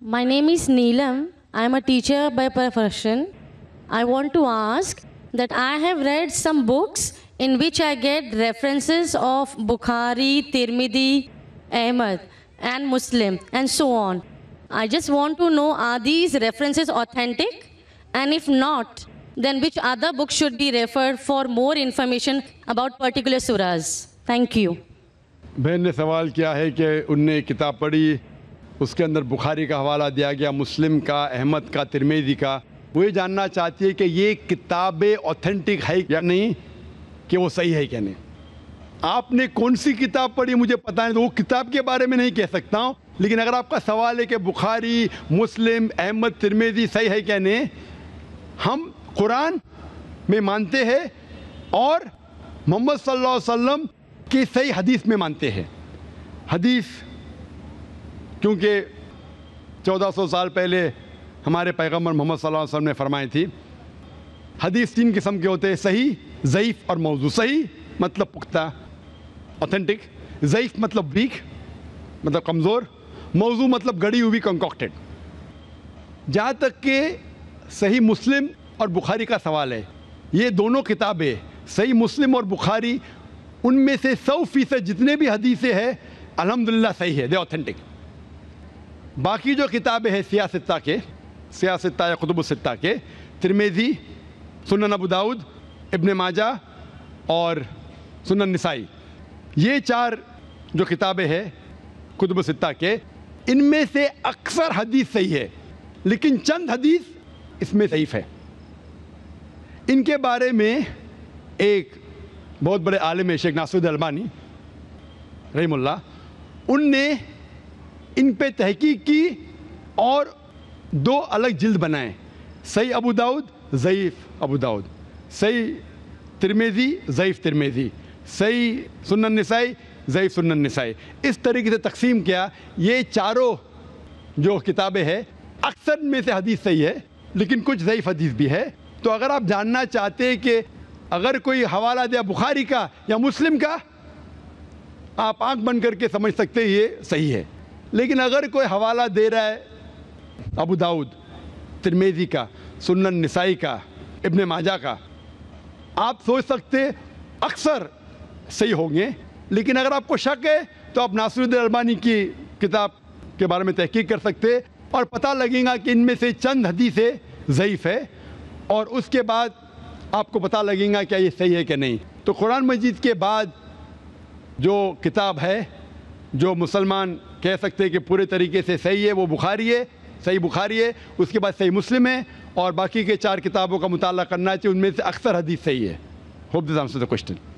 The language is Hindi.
My name is Neelam. I am a teacher by profession. I want to ask that I have read some books in which I get references of Bukhari, Tirmidhi, Ahmad, and Muslim, and so on. I just want to know are these references authentic? And if not, then which other books should be referred for more information about particular surahs? Thank you. बहन ने सवाल किया है कि उनने किताब पढ़ी उसके अंदर बुखारी का हवाला दिया गया मुस्लिम का अहमद का तिरमेदी का वो ये जानना चाहती है कि ये किताबें ऑथेंटिक है या नहीं कि वो सही है क्या नहीं आपने कौन सी किताब पढ़ी मुझे पता नहीं तो वो किताब के बारे में नहीं कह सकता हूँ लेकिन अगर आपका सवाल है कि बुखारी मुस्लिम अहमद तिरमेदी सही है क्या नहीं हम कुरान में मानते हैं और मोहम्मद सल्लल्लाहु अलैहि वसल्लम की सही हदीस में मानते हैं हदीस क्योंकि 1400 साल पहले हमारे पैगम्बर मोहम्मद सल्लल्लाहु अलैहि वसल्लम ने फरमाई थी हदीस तीन किस्म के होते हैं सही ज़यीफ़ और मौजू सही मतलब पुख्ता ऑथेंटिक ज़यीफ़ मतलब वीक मतलब कमज़ोर मौजू मतलब गड़ी हुई कंकॉक्टेड जहाँ तक के सही मुस्लिम और बुखारी का सवाल है ये दोनों किताबें सही मुस्लिम और बुखारी उनमें से सौ फीसद जितने भी हदीसें हैं अलहमदिल्ला सही है दे ऑथेंटिक बाकी जो किताबें हैं सियासत्ता के सियासत्ता या कुतुबसत्ता के त्रिमेजी सुन अबूदाऊद इब्ने माजा और सुन नसाई ये चार जो किताबें हैं कुतुबसत्ता के इनमें से अक्सर हदीस सही है लेकिन चंद हदीस इसमें सहीफ है इनके बारे में एक बहुत बड़े आलम है शेख नासुद अलबानी रहीमुल्ला उनने इन पे तहकीक की और दो अलग जिल्द बनाए सही अबू दाऊद ज़यीफ़ अबू दाऊद सही तिरमेज़ी ज़यीफ़ तिरमेज़ी सही सुनन नसाई ज़यीफ़ सुनन नसाई इस तरीके से तकसीम किया ये चारों जो किताबें हैं अक्सर में से हदीस सही है लेकिन कुछ ज़यीफ़ हदीस भी है तो अगर आप जानना चाहते हैं कि अगर कोई हवाला दिया बुखारी का या मुस्लिम का आप आंख बंद करके समझ सकते ये सही है लेकिन अगर कोई हवाला दे रहा है अबू दाऊद तिरमेजी का सुन्नन नसाई का इब्ने माजा का आप सोच सकते अक्सर सही होंगे लेकिन अगर आपको शक है तो आप नासिरुद्दीन अलबानी की किताब के बारे में तहकीक कर सकते और पता लगेगा कि इनमें से चंद हदीसें ज़यीफ़ है और उसके बाद आपको पता लगेगा क्या ये सही है कि नहीं तो कुरान मजीद के बाद जो किताब है जो मुसलमान कह सकते हैं कि पूरे तरीके से सही है वो बुखारी है सही बुखारी है उसके बाद सही मुस्लिम है और बाकी के चार किताबों का मुताल करना चाहिए उनमें से अक्सर हदीस सही है hope this answer the question